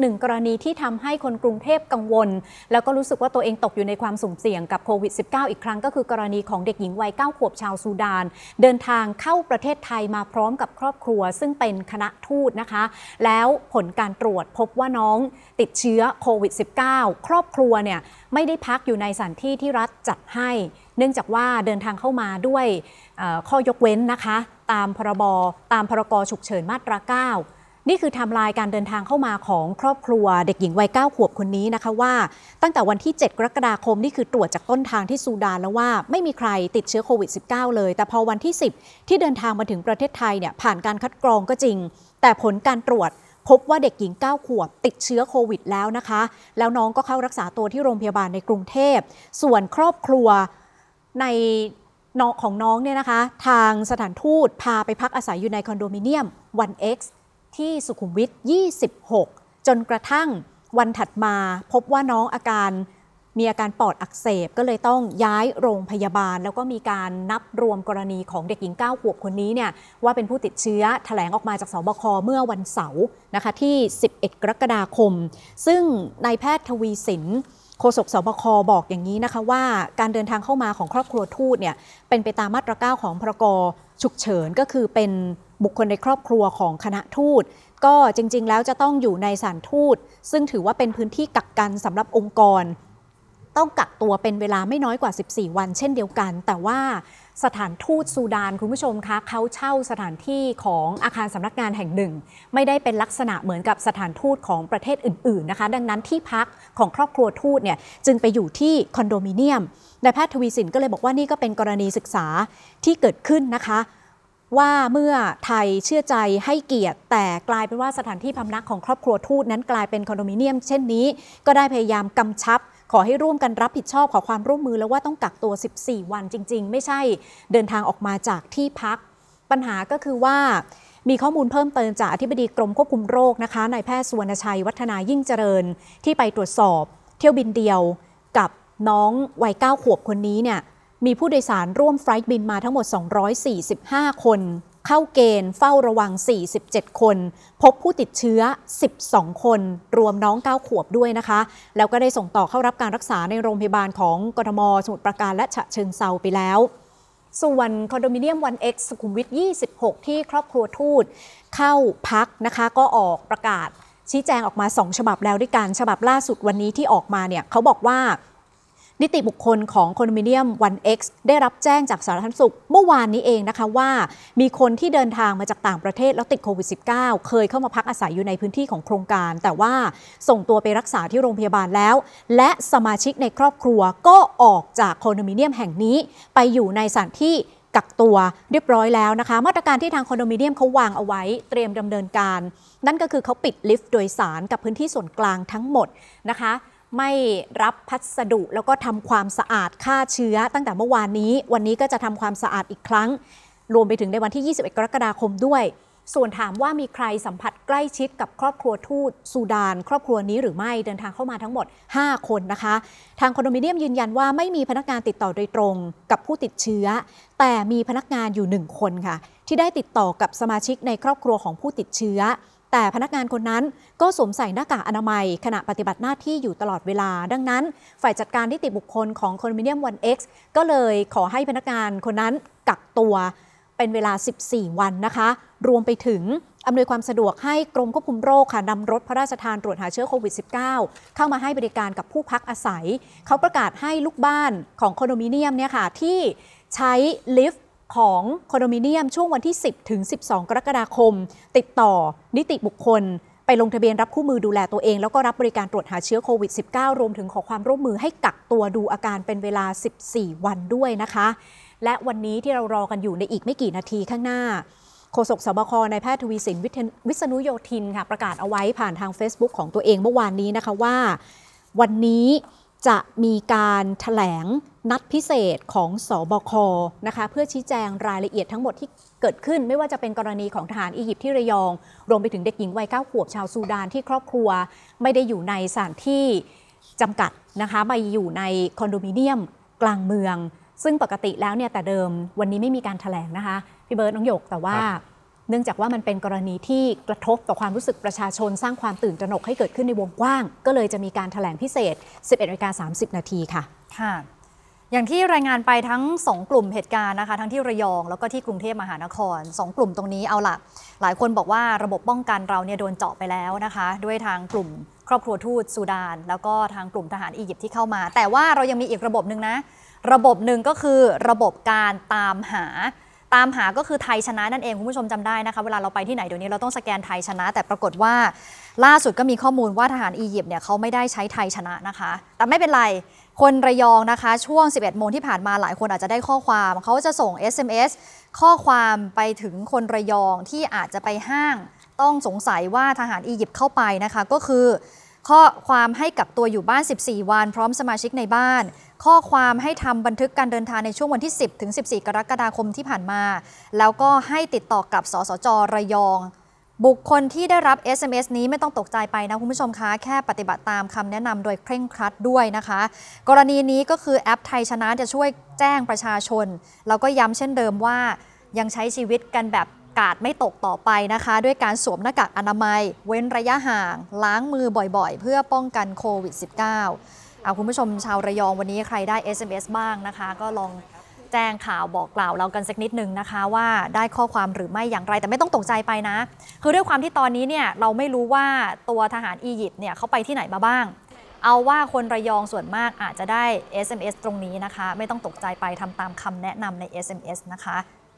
หนึ่งกรณีที่ทำให้คนกรุงเทพกังวลแล้วก็รู้สึกว่าตัวเองตกอยู่ในความสุ่มเสี่ยงกับโควิด -19 อีกครั้งก็คือกรณีของเด็กหญิงวัย 9 ขวบชาวซูดาน เดินทางเข้าประเทศไทยมาพร้อมกับครอบครัวซึ่งเป็นคณะทูตนะคะแล้วผลการตรวจพบว่าน้องติดเชื้อโควิด -19 ครอบครัวเนี่ย ไม่ได้พักอยู่ในสถานที่ที่รัฐจัดให้ เนื่องจากว่าเดินทางเข้ามาด้วยข้อยกเว้นนะคะ ตามพรบตามพรกฉุกเฉินมาตรา 9นี่คือทำลายการเดินทางเข้ามาของครอบครัว เด็กหญิงวัย9ขวบคนนี้นะคะว่า ตั้งแต่วันที่ 7กรกฎาคมนี่คือตรวจจากต้นทางที่ซูดานแล้วว่าไม่มีใครติดเชื้อโควิด -19 เลย แต่พอวันที่ 10 ที่เดินทางมาถึงประเทศไทยเนี่ยผ่านการคัดกรองก็จริง แต่ผลการตรวจพบว่าเด็กหญิง 9ขวบติดเชื้อโควิดแล้วนะคะแล้วน้องก็เข้ารักษาตัวที่โรงพยาบาลในกรุงเทพส่วนครอบครัวในของน้องเนี่ยนะคะทางสถานทูตพาไปพักอาศัยอยู่ในคอนโดมิเนียม 1X ที่สุขุมวิท 26 จนกระทั่งวันถัดมาพบว่าน้องอาการมีอาการปอดอักเสบก็เลยต้องย้ายโรงพยาบาล แล้วก็มีการนับรวมกรณีของเด็กหญิง 9 ขวบคนนี้เนี่ยว่าเป็นผู้ติดเชื้อถแถลงออกมาจากสบคเมื่อวันเสาร์นะคะที่ 11 กรกฎาคม ซึ่งนายแพทย์ทวีสินโฆษกสบคบอกอย่างนี้นะคะ ว่าการเดินทางเข้ามาของครอบครัวทูตเนี่ยเป็นไปตามมาตรการของพรกฉุกเฉินก็คือเป็นบุคคลในครอบครัวของคณะทูต ก็จริงๆ แล้วจะต้องอยู่ในสถานทูต ซึ่งถือว่าเป็นพื้นที่กักกันสำหรับองค์กร ต้องกักตัวเป็นเวลาไม่น้อยกว่า 14 วันเช่นเดียวกัน แต่ว่าสถานทูตซูดานคุณผู้ชมคะ เขาเช่าสถานที่ของอาคารสำนักงานแห่งหนึ่ง ไม่ได้เป็นลักษณะเหมือนกับสถานทูตของประเทศอื่น ๆนะคะ ดังนั้นที่พักของครอบครัวทูตเนี่ยจึงไปอยู่ที่คอนโดมิเนียมนายแพทย์ทวีสินก็เลยบอกว่านี่ก็เป็นกรณีศึกษาที่เกิดขึ้นนะคะว่าเมื่อไทยเชื่อใจให้เกียรติ แต่กลายเป็นว่าสถานที่พำนักของครอบครัวทูตนั้นกลายเป็นคอนโดมิเนียมเช่นนี้ก็ได้พยายามกำชับ ขอให้ร่วมกันรับผิดชอบขอความร่วมมือแล้วว่าต้องกักตัว 14 วันจริงๆ ไม่ใช่เดินทางออกมาจากที่พัก ปัญหาก็คือว่ามีข้อมูลเพิ่มเติมจากอธิบดีกรมควบคุมโรคนะคะนายแพทย์สุวรรณชัยวัฒนายิ่งเจริญที่ไปตรวจสอบ เที่ยวบินเดียวกับน้องวัย9ขวบคนนี้เนี่ยมีผู้โดยสารร่วมไฟล์บินมาทั้งหมด 245 คน เข้าเกณฑ์ เฝ้าระวัง 47 คน พบผู้ติดเชื้อ 12 คน รวมน้อง9ขวบด้วยนะคะ แล้วก็ได้ส่งต่อเข้ารับการรักษาในโรงพยาบาลของกทม สมุทรปราการและฉะเชิงเซาไปแล้ว ส่วนคอนโดมิเนียมวันเอ็กซ์สุขุมวิท26 ที่ครอบครัวทูตเข้าพักนะคะก็ออกประกาศชี้แจงออกมา 2 ฉบับแล้วด้วยกันฉบับล่าสุดวันนี้ที่ออกมาเนี่ยเขาบอกว่านิติบุคคลของคอนโดมิเนียม 1X ได้รับแจ้งจากสาธารณสุขเมื่อวานนี้เองนะคะว่ามีคนที่เดินทางมาจากต่างประเทศแล้วติดโควิด -19 เคยเข้ามาพักอาศัยอยู่ในพื้นที่ของโครงการ แต่ว่าส่งตัวไปรักษาที่โรงพยาบาลแล้ว และสมาชิกในครอบครัวก็ออกจากคอนโดมิเนียมแห่งนี้ไปอยู่ในสถานที่กักตัวเรียบร้อยแล้วนะคะ มาตรการที่ทางคอนโดมิเนียมเขาวางเอาไว้เตรียมดำเนินการ นั่นก็คือเขาปิดลิฟต์โดยสารกับพื้นที่ส่วนกลางทั้งหมดนะคะไม่รับพัสดุแล้วก็ทำความสะอาดฆ่าเชื้อตั้งแต่เมื่อวานนี้วันนี้ก็จะทำความสะอาดอีกครั้ง รวมไปถึงในวันที่ 21 กรกฎาคมด้วย ส่วนถามว่ามีใครสัมผัสใกล้ชิดกับครอบครัวทูตสูดาน ครอบครัวนี้หรือไม่เดินทางเข้ามาทั้งหมด 5 คนนะคะ ทางคอนโดมิเนียมยืนยันว่าไม่มีพนักงานติดต่อโดยตรงกับผู้ติดเชื้อ แต่มีพนักงานอยู่1คนค่ะ ที่ได้ติดต่อกับสมาชิกในครอบครัวของผู้ติดเชื้อแต่พนักงานคนนั้นก็สวมใส่หน้ากากอนามัย ขณะปฏิบัติหน้าที่อยู่ตลอดเวลา ดังนั้น ฝ่ายจัดการนิติบุคคลของคอนโดมิเนียมวัน X ก็เลยขอให้พนักงานคนนั้นกักตัวเป็นเวลา 14 วันนะคะ รวมไปถึงอำนวยความสะดวกให้กรมควบคุมโรคค่ะนำรถพระราชทานตรวจหาเชื้อโควิด -19 เข้ามาให้บริการกับผู้พักอาศัย เขาประกาศให้ลูกบ้านของคอนโดมิเนียมเนี่ยค่ะที่ใช้ลิฟต์ของคอนโดมิเนียมช่วงวันที่ 10 ถึง 12 กรกฎาคม ติดต่อนิติบุคคล ไปลงทะเบียนรับคู่มือดูแลตัวเองแล้วก็รับบริการตรวจหาเชื้อโควิด -19 รวมถึงขอความร่วมมือให้กักตัวดูอาการเป็นเวลา 14 วันด้วยนะคะ และวันนี้ที่เรารอกันอยู่ในอีกไม่กี่นาทีข้างหน้าโฆษกสบคนายแพทย์ทวีสินวิศนุโยธินค่ะประกาศเอาไว้ผ่านทาง Facebook ของตัวเองเมื่อวานนี้นะคะว่า วันนี้จะมีการถแถลงนัดพิเศษของสอบคนะคะเพื่อชี้แจงรายละเอียดทั้งหมดที่เกิดขึ้น ไม่ว่าจะเป็นกรณีของทหารอียิปต์ที่ระยอง รวมไปถึงเด็กหญิงวัยเก้าขวบชาวซูดานที่ครอบครัว ไม่ได้อยู่ในสถานที่จำกัดนะคะไปอยู่ในคอนโดมิเนียมกลางเมือง ซึ่งปกติแล้วเนี่ยแต่เดิมวันนี้ไม่มีการถแถลงนะคะ พี่เบิร์ดน้องหยกแต่ว่าเนื่องจากว่ามันเป็นกรณีที่กระทบต่อความรู้สึกประชาชนสร้างความตื่นตระหนกให้เกิดขึ้นในวงกว้าง ก็เลยจะมีการถแถลงพิเศษ 11นาฬิา30 นาทีค่ะ ค่ะ อย่างที่รายงานไปทั้ง 2 กลุ่มเหตุการณ์นะคะ ทั้งที่ระยองแล้วก็ที่กรุงเทพมหานคร 2 กลุ่มตรงนี้เอาละหลายคนบอกว่าระบบป้องกันเราเนี่ยโดนเจาะไปแล้วนะคะ ด้วยทางกลุ่มครอบครัวทูตสุดาน แล้วก็ทางกลุ่มทหารอียิปต์ที่เข้ามา แต่ว่าเรายังมีอีกระบบหนึ่งนะ ระบบหนึ่งก็คือระบบการตามหาตามหาก็คือไทยชนะนั่นเองคุณผู้ชมจำได้นะคะเวลาเราไปที่ไหนเดี๋ยวนี้เราต้องสแกนไทยชนะ แต่ปรากฏว่าล่าสุดก็มีข้อมูลว่าทหารอียิปต์เนี่ยเขาไม่ได้ใช้ไทยชนะนะคะ แต่ไม่เป็นไรคนระยองนะคะ ช่วง 11 โมงที่ผ่านมาหลายคนอาจจะได้ข้อความเขาจะส่ง SMS ข้อความไปถึงคนระยองที่อาจจะไปห้างต้องสงสัยว่าทหารอียิปต์เข้าไปนะคะ ก็คือข้อความให้กักตัวอยู่บ้าน 14 วันพร้อมสมาชิกในบ้าน ข้อความให้ทำบันทึกการเดินทางในช่วงวันที่ 10 ถึง 14 กรกฎาคมที่ผ่านมา แล้วก็ให้ติดต่อกับ สสจระยอง บุคคลที่ได้รับ SMS นี้ไม่ต้องตกใจไปนะคุณผู้ชมคะแค่ปฏิบัติตามคำแนะนำโดยเคร่งครัดด้วยนะคะ กรณีนี้ก็คือแอปไทยชนะจะช่วยแจ้งประชาชนแล้วก็ย้ำเช่นเดิมว่า ยังใช้ชีวิตกันแบบาดไม่ตกต่อไปนะคะ ด้วยการสวมหน้ากากอนามัย เว้นระยะห่าง ล้างมือบ่อยๆ เพื่อป้องกันโควิด -19 เอาคุณผู้ชมชาวระยองวันนี้ใครได้ SMS บ้างนะคะ ก็ลองแจ้งข่าวบอกกล่าวเรากันสักนิดนึงนะคะ ว่าได้ข้อความหรือไม่อย่างไรแต่ไม่ต้องตกใจไปนะ คือด้วยความที่ตอนนี้เนี่ย เราไม่รู้ว่าตัวทหารอียิปต์เนี่ย เขาไปที่ไหนมาบ้างเอาว่าคนระยองส่วนมากอาจจะได้ SMS ตรงนี้นะคะ ไม่ต้องตกใจไปทำตามคำแนะนำใน SMS นะคะ